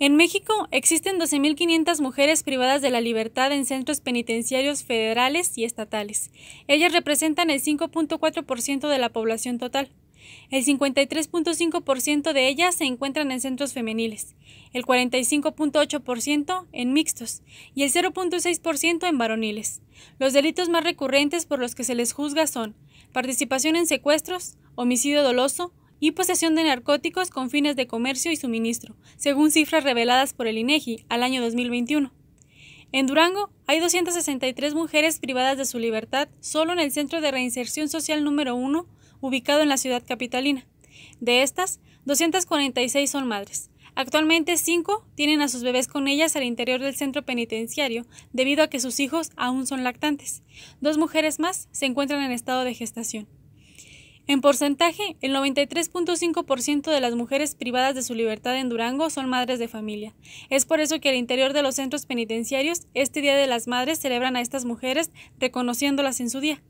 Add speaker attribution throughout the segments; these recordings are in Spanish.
Speaker 1: En México existen 12.500 mujeres privadas de la libertad en centros penitenciarios federales y estatales. Ellas representan el 5.4% de la población total. El 53.5% de ellas se encuentran en centros femeniles, el 45.8% en mixtos y el 0.6% en varoniles. Los delitos más recurrentes por los que se les juzga son participación en secuestros, homicidio doloso, y posesión de narcóticos con fines de comercio y suministro, según cifras reveladas por el INEGI e al año 2021. En Durango hay 263 mujeres privadas de su libertad solo en el Centro de Reinserción Social número 1, ubicado en la ciudad capitalina. De estas, 246 son madres. Actualmente, 5 tienen a sus bebés con ellas al interior del centro penitenciario debido a que sus hijos aún son lactantes. Dos mujeres más se encuentran en estado de gestación. En porcentaje, el 93.5% de las mujeres privadas de su libertad en Durango son madres de familia. Es por eso que al interior de los centros penitenciarios, este Día de las Madres celebran a estas mujeres reconociéndolas en su día.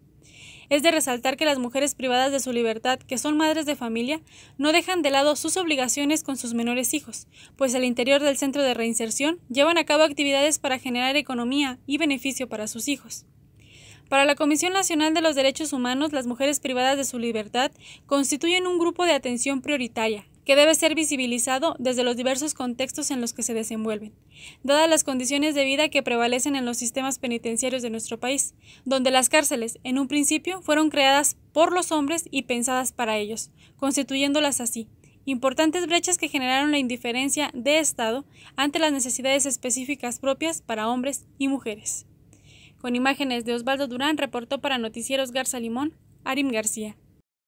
Speaker 1: Es de resaltar que las mujeres privadas de su libertad, que son madres de familia, no dejan de lado sus obligaciones con sus menores hijos, pues al interior del centro de reinserción llevan a cabo actividades para generar economía y beneficio para sus hijos. Para la Comisión Nacional de los Derechos Humanos, las mujeres privadas de su libertad constituyen un grupo de atención prioritaria, que debe ser visibilizado desde los diversos contextos en los que se desenvuelven, dadas las condiciones de vida que prevalecen en los sistemas penitenciarios de nuestro país, donde las cárceles, en un principio, fueron creadas por los hombres y pensadas para ellos, constituyéndolas así, importantes brechas que generaron la indiferencia de Estado ante las necesidades específicas propias para hombres y mujeres. Con imágenes de Osvaldo Durán, reportó para Noticieros Garza Limón, Arim García.